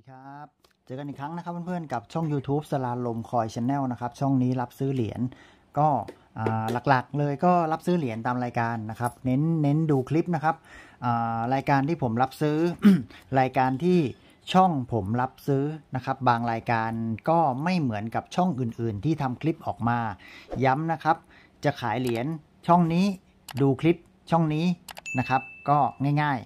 ดีครับ เจอกันอีกครั้งนะครับเพื่อน ๆ กับช่อง YouTube สลาลมคอยชาแนลนะครับ ช่องนี้รับซื้อเหรียญก็หลักๆเลยก็รับซื้อเหรียญตามรายการนะครับเน้นเน้นดูคลิปนะครับ รายการที่ผมรับซื้อ รายการที่ช่องผมรับซื้อนะครับ บางรายการก็ไม่เหมือนกับช่องอื่นๆ ที่ทำคลิปออกมา ย้ำนะครับ จะขายเหรียญช่องนี้ดูคลิปช่องนี้นะครับก็ง่าย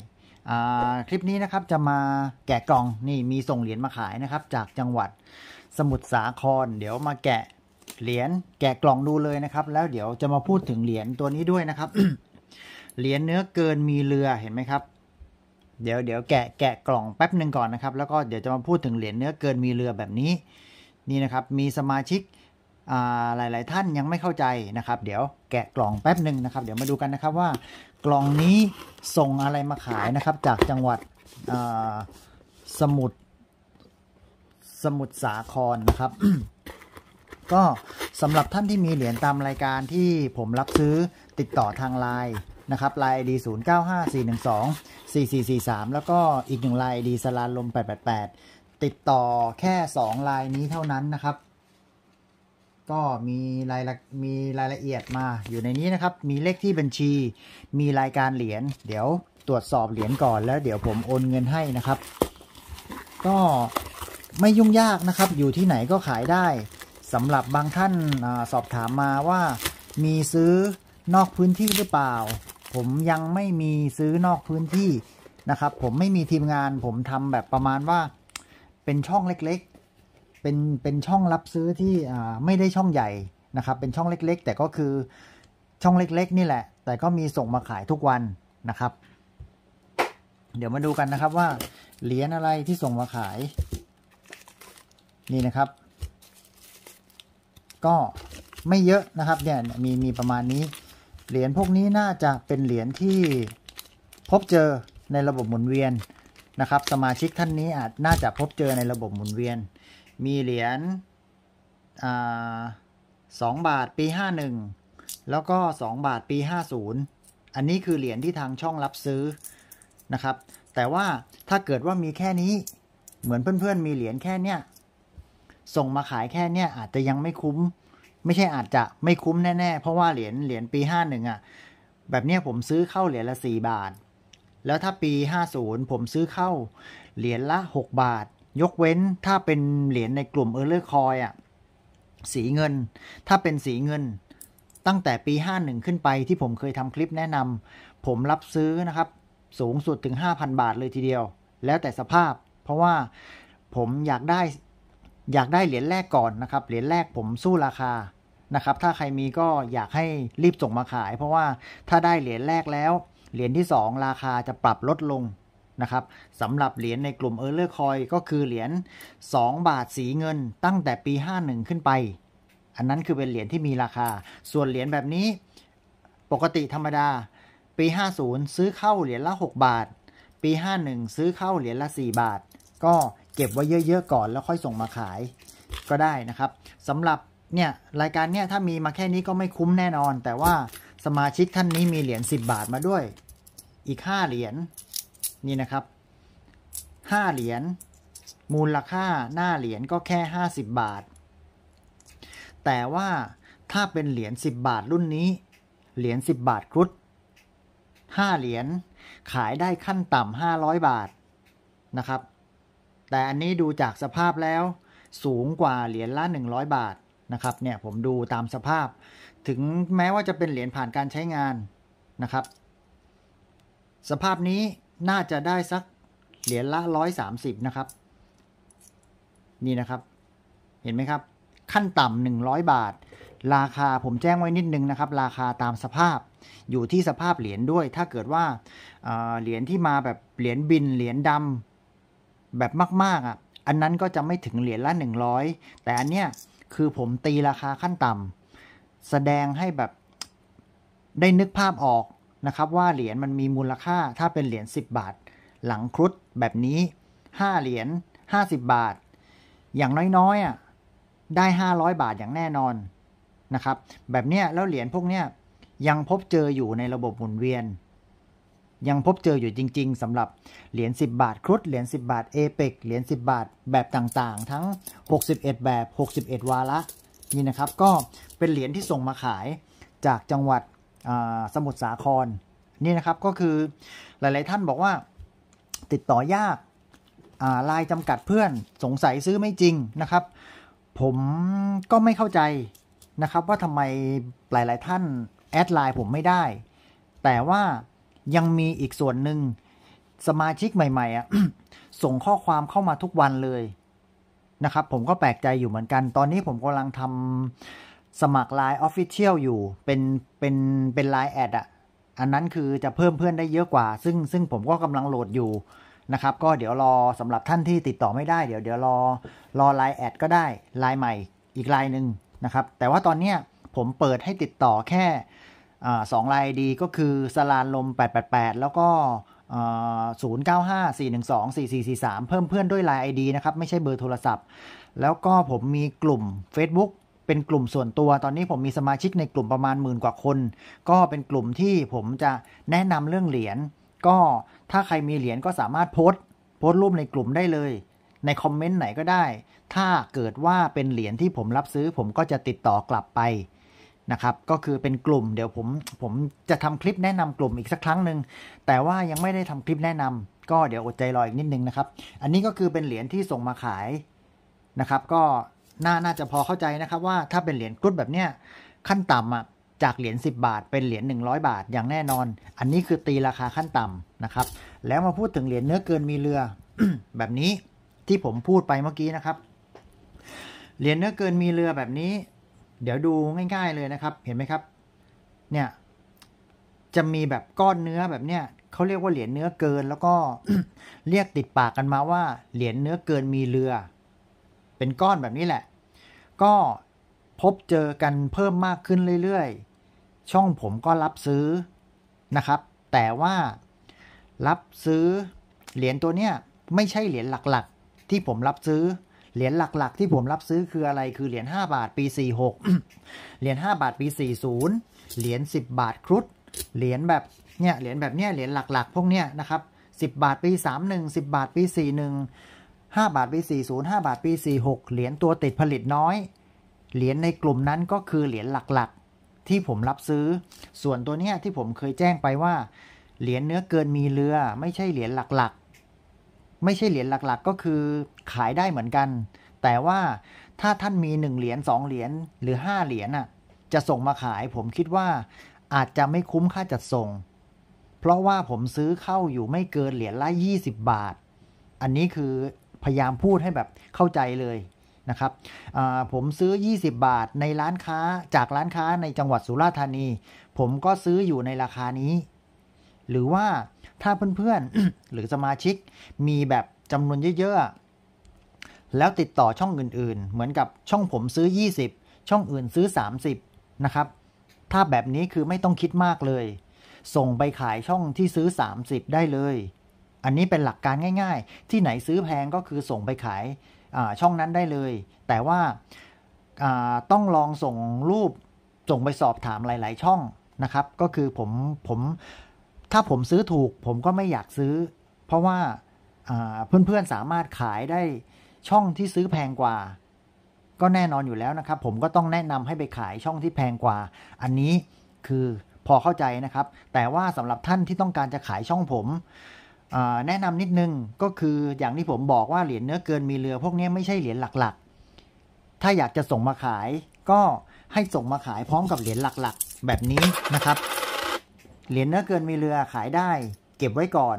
คลิปนี้นะครับจะมาแกะกล่องนี่ มีส่งเหรียญมาขายนะครับ จากจังหวัดสมุทรสาคร เดี๋ยวมาแกะเหรียญแกะกล่องดูเลยนะครับ แล้วเดี๋ยวจะมาพูดถึงเหรียญตัวนี้ด้วยนะครับ เหรียญเนื้อเกินมีเรือเห็นไหมครับ เดี๋ยวเดี๋ยวแกะแกะกล่องแป๊บหนึ่งก่อนนะครับ แล้วก็เดี๋ยวจะมาพูดถึงเหรียญเนื้อเกินมีเรือแบบนี้นี่นะครับมีสมาชิกหลาย ๆ ท่านยังไม่เข้าใจนะครับ เดี๋ยวแกะกล่องแป๊บหนึ่งนะครับ เดี๋ยวมาดูกันนะครับว่ากล่องนี้ส่งอะไรมาขายนะครับ จากจังหวัดสมุทรสมุทรสาครนะครับ ก็สำหรับท่านที่มีเหรียญตามรายการที่ผมรับซื้อติดต่อทางไลน์นะครับไลน์ดี0 9 5 4 1 2 4 4 4 3 แล้วก็อีกหนึ่งไลน์ดีสลานลม888 ติดต่อแค่2ลายนี้เท่านั้นนะครับก็มีรายละมีรายละเอียดมาอยู่ในนี้นะครับ มีเลขที่บัญชี มีรายการเหรียญเดี๋ยวตรวจสอบเหรียญก่อนแล้ว เดี๋ยวผมโอนเงินให้นะครับ ก็ไม่ยุ่งยากนะครับ อยู่ที่ไหนก็ขายได้สำหรับบางท่านสอบถามมาว่า มีซื้อนอกพื้นที่หรือเปล่า ผมยังไม่มีซื้อนอกพื้นที่นะครับ ผมไม่มีทีมงาน ผมทำแบบประมาณว่าเป็นช่องเล็กเป็นเป็นช่องรับซื้อที่ไม่ได้ช่องใหญ่นะครับ เป็นช่องเล็กๆ แต่ก็คือช่องเล็กๆ นี่แหละ แต่ก็มีส่งมาขายทุกวันนะครับ เดี๋ยวมาดูกันนะครับว่า เหรียญอะไรที่ส่งมาขายนี่นะครับ ก็ไม่เยอะนะครับเนี่ยมีมีประมาณนี้ เหรียญพวกนี้น่าจะเป็นเหรียญที่พบเจอในระบบหมุนเวียนนะครับสมาชิกท่านนี้อาจน่าจะพบเจอในระบบหมุนเวียนมีเหรียญสองบาทปีห้าหนึ่ง แล้วก็สองบาทปีห้าศูนย์ อันนี้คือเหรียญที่ทางช่องรับซื้อนะครับ แต่ว่าถ้าเกิดว่ามีแค่นี้ เหมือนเพื่อนๆ มีเหรียญแค่เนี้ย ส่งมาขายแค่เนี้ยอาจจะยังไม่คุ้ม ไม่ใช่อาจจะไม่คุ้มแน่ๆ เพราะว่าเหรียญเหรียญปีห้าหนึ่งอ่ะ แบบเนี้ย ผมซื้อเข้าเหรียญละสี่บาท แล้วถ้าปีห้าศูนย์ผมซื้อเข้าเหรียญละหกบาทยกเว้นถ้าเป็นเหรียญในกลุ่มเออร์เลอร์คอยอ่ะสีเงิน ถ้าเป็นสีเงิน ตั้งแต่ปี51ขึ้นไปที่ผมเคยทำคลิปแนะนำผมรับซื้อนะครับ สูงสุดถึง5,000 บาทเลยทีเดียว แล้วแต่สภาพ เพราะว่าผมอยากได้ อยากได้เหรียญแรกก่อนนะครับ เหรียญแรกผมสู้ราคานะครับถ้าใครมีก็อยากให้รีบส่งมาขาย เพราะว่าถ้าได้เหรียญแรกแล้วเหรียญที่2ราคาจะปรับลดลงนะครับสำหรับเหรียญในกลุ่มเออร์เลอร์คอยก็คือเหรียญ2บาทสีเงินตั้งแต่ปี 51 ขึ้นไป อันนั้นคือเป็นเหรียญที่มีราคา ส่วนเหรียญแบบนี้ ปกติธรรมดา ปี 50 ซื้อเข้าเหรียญละ 6 บาท ปี 51 ซื้อเข้าเหรียญละ 4 บาท ก็เก็บไว้เยอะๆ ก่อนแล้วค่อยส่งมาขายก็ได้นะครับสำหรับเนี่ยรายการเนี่ยถ้ามีมาแค่นี้ก็ไม่คุ้มแน่นอน แต่ว่าสมาชิกท่านนี้มีเหรียญ10 บาทมาด้วย อีก5เหรียญนี่นะครับ ห้าเหรียญ มูลค่าหน้าเหรียญก็แค่ 50 บาท แต่ว่าถ้าเป็นเหรียญ10 บาทรุ่นนี้ เหรียญ10 บาทครุฑ5เหรียญขายได้ขั้นต่ำา500 บาทนะครับ แต่อันนี้ดูจากสภาพแล้ว สูงกว่าเหรียญละ100 บาทนะครับเนี่ยผมดูตามสภาพถึงแม้ว่าจะเป็นเหรียญผ่านการใช้งานนะครับ สภาพนี้น่าจะได้สักเหรียญละร้อยสามสิบนะครับนี่นะครับเห็นไหมครับ ขั้นต่ำหนึ่งร้อยบาท ราคาผมแจ้งไว้นิดนึงนะครับ ราคาตามสภาพอยู่ที่สภาพเหรียญด้วย ถ้าเกิดว่าเหรียญที่มาแบบเหรียญบินเหรียญดำแบบมากๆอ่ะอันนั้นก็จะไม่ถึงเหรียญละหนึ่งร้อยแต่อันเนี้ยคือผมตีราคาขั้นต่ำแสดงให้แบบได้นึกภาพออกนะครับว่าเหรียญมันมีมูลค่าถ้าเป็นเหรียญ10 บาท หลังครุฑแบบนี้ 5 เหรียญ50 บาท อย่างน้อยๆอ่ะได้ 500 บาทอย่างแน่นอน นะครับแบบเนี้ยแล้วเหรียญพวกเนี้ยยังพบเจออยู่ในระบบหมุนเวียน ยังพบเจออยู่จริงๆสำหรับเหรียญ10 บาท ครุฑเหรียญ10 บาทเอเปกเหรียญ10 บาทแบบต่างๆ ทั้ง 61 แบบ 61 วาระนี่นะครับก็เป็นเหรียญที่ส่งมาขายจากจังหวัดสมุทรสาครนี่นะครับ ก็คือหลาย ๆท่านบอกว่า ติดต่อยากลายจำกัดเพื่อน สงสัยซื้อไม่จริงนะครับ ผมก็ไม่เข้าใจนะครับ ว่าทำไมหลายๆท่านแอดไลน์ ผมไม่ได้ แต่ว่ายังมีอีกส่วนหนึ่งสมาชิกใหม่ ๆอ่ะส่งข้อความเข้ามาทุกวันเลยนะครับ ผมก็แปลกใจอยู่เหมือนกัน ตอนนี้ผมกำลังทำสมัคร Line Official อยู่เป็นเป็นเป็นไลน์แอดอ่ะ อันนั้นคือจะเพิ่มเพื่อนได้เยอะกว่า ซึ่งซึ่งผมก็กำลังโหลดอยู่ นะครับ ก็เดี๋ยวรอสำหรับท่านที่ติดต่อไม่ได้เดี๋ยวเดี๋ยวรอรอไลน์แอดก็ได้ไลน์ใหม่อีกไลน์หนึ่งนะครับ แต่ว่าตอนเนี้ยผมเปิดให้ติดต่อแค่สองไลน์ดีก็คือสลานลม 888 แล้วก็ศูนย์เก้าห้าสี่หนึ่งสองสี่สี่สี่สามเพิ่มเพื่อนด้วยไลน์ไอดนะครับ ไม่ใช่เบอร์โทรศัพท์ แล้วก็ผมมีกลุ่ม Facebook เป็นกลุ่มส่วนตัว ตอนนี้ผมมีสมาชิกในกลุ่มประมาณหมื่นกว่าคน ก็เป็นกลุ่มที่ผมจะแนะนำเรื่องเหรียญ ก็ถ้าใครมีเหรียญก็สามารถโพสต์โพสต์รูปในกลุ่มได้เลย ในคอมเมนต์ไหนก็ได้ ถ้าเกิดว่าเป็นเหรียญที่ผมรับซื้อ ผมก็จะติดต่อกลับไปนะครับ ก็คือเป็นกลุ่ม เดี๋ยวผมผมจะทำคลิปแนะนำกลุ่มอีกสักครั้งหนึ่งแต่ว่ายังไม่ได้ทำคลิปแนะนำ ก็เดี๋ยวอดใจรออีกนิดนึงนะครับ อันนี้ก็คือเป็นเหรียญที่ส่งมาขายนะครับ ก็น่าน่าจะพอเข้าใจนะครับว่าถ้าเป็นเหรียญกรุ๊ดแบบเนี้ยขั้นต่ำอ่ะ จากเหรียญ10บาท เป็นเหรียญ100บาทอย่างแน่นอน อันนี้คือตีราคาขั้นต่ำนะครับ แล้วมาพูดถึงเหรียญเนื้อเกินมีเรือแบบนี้ที่ผมพูดไปเมื่อกี้นะครับเหรียญเนื้อเกินมีเรือแบบนี้ เดี๋ยวดูง่าย ๆเลยนะครับ เห็นไหมครับ เนี่ย จะมีแบบก้อนเนื้อแบบเนี้ยเขาเรียกว่าเหรียญเนื้อเกินแล้วก็ เรียกติดปากกันมาว่าเหรียญเนื้อเกินมีเรือเป็นก้อนแบบนี้แหละ ก็พบเจอกันเพิ่มมากขึ้นเรื่อยๆ ช่องผมก็รับซื้อนะครับ แต่ว่ารับซื้อเหรียญตัวเนี้ย ไม่ใช่เหรียญหลักๆ ที่ผมรับซื้อ เหรียญหลักๆ ที่ผมรับซื้อคืออะไรคือเหรียญ5บาทปี 46เหรียญ5บาทปี40เหรียญ10บาทครุฑ เหรียญแบบเนี้ยเหรียญแบบเนี้ย เหรียญหลักๆ พวกเนี้ยนะครับ10บาทปี31 10บาทปี41 5 บาทปี40 5 บาท ปี 46 เหรียญตัวติดผลิตน้อย เหรียญในกลุ่มนั้นก็คือเหรียญหลักๆ ที่ผมรับซื้อ ส่วนตัวเนี้ยที่ผมเคยแจ้งไปว่า เหรียญเนื้อเกินมีเรือ ไม่ใช่เหรียญหลักๆ ไม่ใช่เหรียญหลักๆก็คือขายได้เหมือนกัน แต่ว่าถ้าท่านมี 1 เหรียญ2เหรียญหรือ 5 เหรียญน่ะ จะส่งมาขายผมคิดว่า อาจจะไม่คุ้มค่าจัดส่ง เพราะว่าผมซื้อเข้าอยู่ไม่เกินเหรียญละ20บาท อันนี้คือพยายามพูดให้แบบเข้าใจเลยนะครับผมซื้อ 20 บาทในร้านค้าจากร้านค้าในจังหวัดสุราษฎร์ธานี ผมก็ซื้ออยู่ในราคานี้ หรือว่าถ้าเพื่อน ๆ หรือสมาชิกมีแบบจำนวนเยอะๆแล้วติดต่อช่องอื่นๆ เหมือนกับช่องผมซื้อ 20 ช่องอื่นซื้อ 30 นะครับถ้าแบบนี้คือไม่ต้องคิดมากเลย ส่งไปขายช่องที่ซื้อ 30 ได้เลยอันนี้เป็นหลักการง่ายๆ ที่ไหนซื้อแพงก็คือส่งไปขายช่องนั้นได้เลย แต่ว่าต้องลองส่งรูป ส่งไปสอบถามหลาย ๆ ช่องนะครับ ก็คือผมผมถ้าผมซื้อถูก ผมก็ไม่อยากซื้อ เพราะว่าเพื่อนๆสามารถขายได้ช่องที่ซื้อแพงกว่า ก็แน่นอนอยู่แล้วนะครับ ผมก็ต้องแนะนำให้ไปขายช่องที่แพงกว่า อันนี้คือพอเข้าใจนะครับ แต่ว่าสำหรับท่านที่ต้องการจะขายช่องผมแนะนำนิดนึงก็คืออย่างที่ผมบอกว่าเหรียญเนื้อเกินมีเรือพวกนี้ไม่ใช่เหรียญหลักๆ ถ้าอยากจะส่งมาขาย ก็ให้ส่งมาขายพร้อมกับเหรียญหลักๆ แบบนี้นะครับเหรียญเนื้อเกินมีเรือขายได้ เก็บไว้ก่อน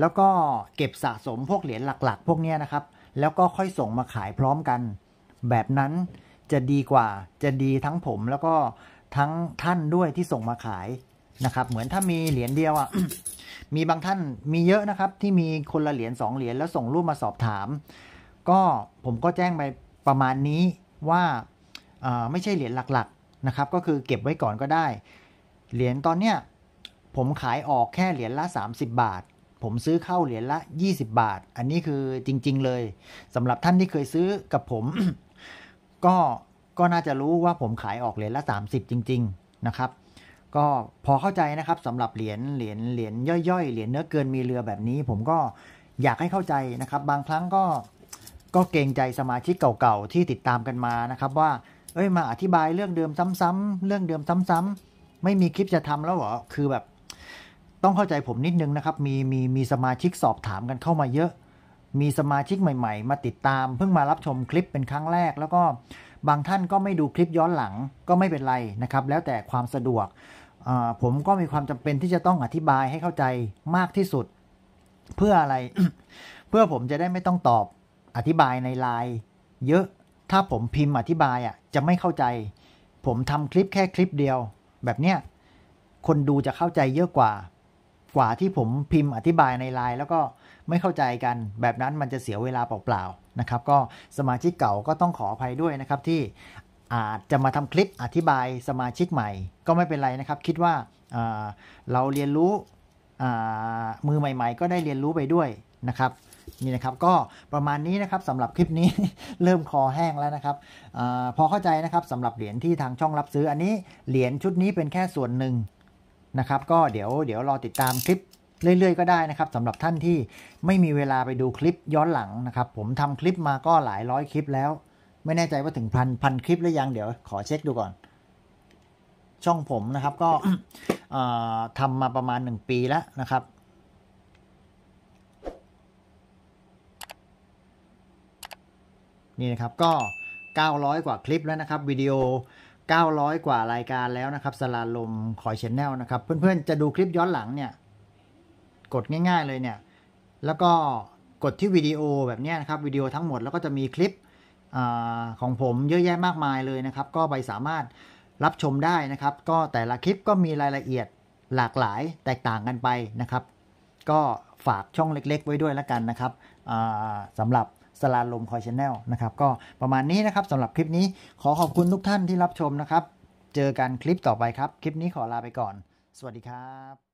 แล้วก็เก็บสะสมพวกเหรียญหลักๆ พวกนี้นะครับ แล้วก็ค่อยส่งมาขายพร้อมกัน แบบนั้นจะดีกว่าจะดีทั้งผมแล้วก็ทั้งท่านด้วยที่ส่งมาขายนะครับ เหมือนถ้ามีเหรียญเดียวอะ่ะมีบางท่านมีเยอะนะครับ ที่มีคนละเหรียญสองเหรียญแล้วส่งรูปมาสอบถาม ก็ผมก็แจ้งไปประมาณนี้ว่า ไม่ใช่เหรียญหลักๆ นะครับ ก็คือเก็บไว้ก่อนก็ได้ เหรียญตอนเนี้ยผมขายออกแค่เหรียญละ 30 บาท ผมซื้อเข้าเหรียญละ 20 บาท อันนี้คือจริงๆเลยสำหรับท่านที่เคยซื้อกับผม ก็ก็น่าจะรู้ว่าผมขายออกเหรียญละ30 จริง ๆ นะครับก็พอเข้าใจนะครับสำหรับเหรียญ เหรียญ เหรียญย่อยๆ เหรียญเนื้อเกินมีเรือแบบนี้ ผมก็อยากให้เข้าใจนะครับ บางครั้งก็ก็เกรงใจสมาชิกเก่าๆ ที่ติดตามกันมานะครับ ว่าเอ้ยมาอธิบายเรื่องเดิมซ้ำๆ เรื่องเดิมซ้ำ ๆ ไม่มีคลิปจะทำแล้วเหรอคือแบบ ต้องเข้าใจผมนิดนึงนะครับมีมีมีสมาชิกสอบถามกันเข้ามาเยอะ มีสมาชิกใหม่ ๆ มาติดตามเพิ่งมารับชมคลิปเป็นครั้งแรก แล้วก็บางท่านก็ไม่ดูคลิปย้อนหลังก็ไม่เป็นไรนะครับแล้วแต่ความสะดวกผมก็มีความจำเป็นที่จะต้องอธิบายให้เข้าใจมากที่สุด เพื่ออะไร เพื่อผมจะได้ไม่ต้องตอบอธิบายในไลน์เยอะถ้าผมพิมพ์อธิบายอ่ะจะไม่เข้าใจ ผมทำคลิปแค่คลิปเดียว แบบเนี้ยคนดูจะเข้าใจเยอะกว่ากว่าที่ผมพิมพ์อธิบายในไลน์แล้วก็ไม่เข้าใจกัน แบบนั้นมันจะเสียเวลาเปล่าๆ นะครับก็สมาชิกเก่าก็ต้องขออภัยด้วยนะครับที่อาจจะมาทำคลิปอธิบายสมาชิกใหม่ก็ไม่เป็นไรนะครับ คิดว่าเราเรียนรู้มือใหม่ๆ ก็ได้เรียนรู้ไปด้วยนะครับ นี่นะครับ ก็ประมาณนี้นะครับสำหรับคลิปนี้เริ่มคอแห้งแล้วนะครับอพอเข้าใจนะครับสำหรับเหรียญที่ทางช่องรับซื้ออันนี้เหรียญชุดนี้เป็นแค่ส่วนหนึ่งนะครับก็เดี๋ยวเดี๋ยวรอติดตามคลิป เรื่อยๆก็ได้นะครับสำหรับท่านที่ไม่มีเวลาไปดูคลิปย้อนหลังนะครับผมทำคลิปมาก็หลายร้อยคลิปแล้วไม่แน่ใจว่าถึงพันพันคลิปหรือยังเดี๋ยว ขอเช็คดูก่อน ช่องผมนะครับก็ทำมาประมาณหนึ่งปีแล้วนะครับนี่นะครับก็900กว่าคลิปแล้วนะครับวิดีโอ900กว่ารายการแล้วนะครับสลาลมขอยชแนลนะครับ เพื่อนๆจะดูคลิปย้อนหลังเนี่ยกดง่ายๆเลยเนี่ยแล้วก็กดที่วิดีโอแบบนี้นะครับวิดีโอทั้งหมดแล้วก็จะมีคลิปอของผมเยอะแยะมากมายเลยนะครับ ก็ไปสามารถรับชมได้นะครับ ก็แต่ละคลิปก็มีรายละเอียดหลากหลายแตกต่างกันไปนะครับ ก็ฝากช่องเล็กๆ ไว้ด้วยแล้วกันนะครับสำหรับสลาลมคอยชแนลนะครับก็ประมาณนี้นะครับสำหรับคลิปนี้ขอขอบคุณทุกท่านที่รับชมนะครับ เจอกันคลิปต่อไปครับ คลิปนี้ขอลาไปก่อน สวัสดีครับ